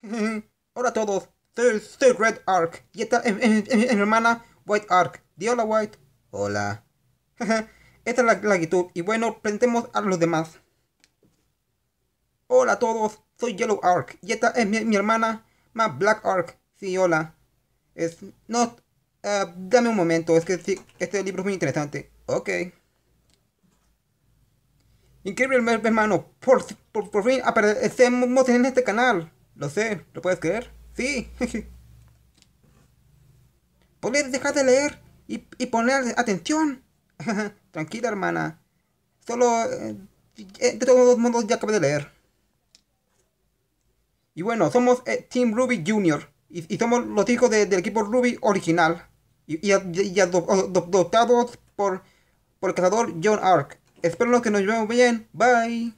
Hola a todos, soy, Red Ark y esta es, mi hermana White Ark. Di hola White. Hola. esta es la, la y bueno, presentemos a los demás. Hola a todos, soy Yellow Ark y esta es mi, hermana más Black Ark. Sí, hola. Es... No... Eh, dame un momento, es que este libro es muy interesante. Ok. Increíble hermano, por, por, por fin aparecemos en este canal. Lo sé, ¿lo puedes creer? Sí. Podrías pues dejar de leer y, poner atención. Tranquila, hermana. Solo... Eh, eh, de todos modos ya acabé de leer. Y bueno, somos eh, Team Ruby Junior. Y, somos los hijos del equipo Ruby original. Y, y, adoptados por, por el cazador John Ark. Espero que nos vemos bien. Bye.